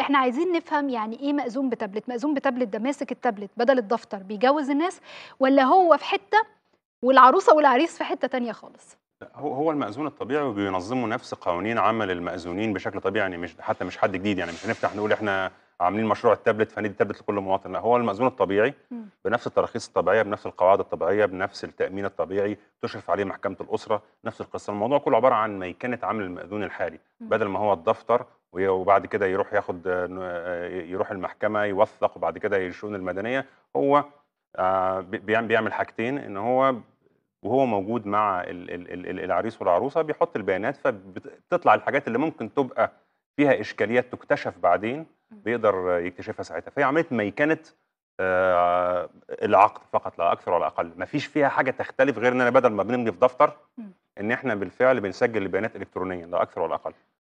احنا عايزين نفهم يعني ايه مأذون بتابلت مأذون بتابلت ده ماسك التابلت بدل الدفتر بيجوز الناس ولا هو في حتة والعروسة والعريس في حتة تانية خالص هو هو المأذون الطبيعي وبينظموا نفس قوانين عمل المأذونين بشكل طبيعي يعني مش حتى مش حد جديد يعني مش هنفتح نقول احنا عاملين مشروع التابلت فندي تابلت لكل مواطن لا هو المأذون الطبيعي بنفس التراخيص الطبيعيه بنفس القواعد الطبيعيه بنفس التأمين الطبيعي تشرف عليه محكمه الأسره نفس القصه الموضوع كله عباره عن ميكنه عمل المأذون الحالي بدل ما هو الدفتر وبعد كده يروح ياخد يروح المحكمه يوثق وبعد كده الشؤون المدنيه هو آه، بيعمل حاجتين ان هو وهو موجود مع العريس والعروسه بيحط البيانات فبتطلع الحاجات اللي ممكن تبقى فيها اشكاليات تكتشف بعدين بيقدر يكتشفها ساعتها فهي عمليه ميكنه آه، العقد فقط لا اكثر ولا اقل ما فيش فيها حاجه تختلف غير ان انا بدل ما بنمضي في دفتر ان احنا بالفعل بنسجل البيانات الكترونيا لا اكثر ولا اقل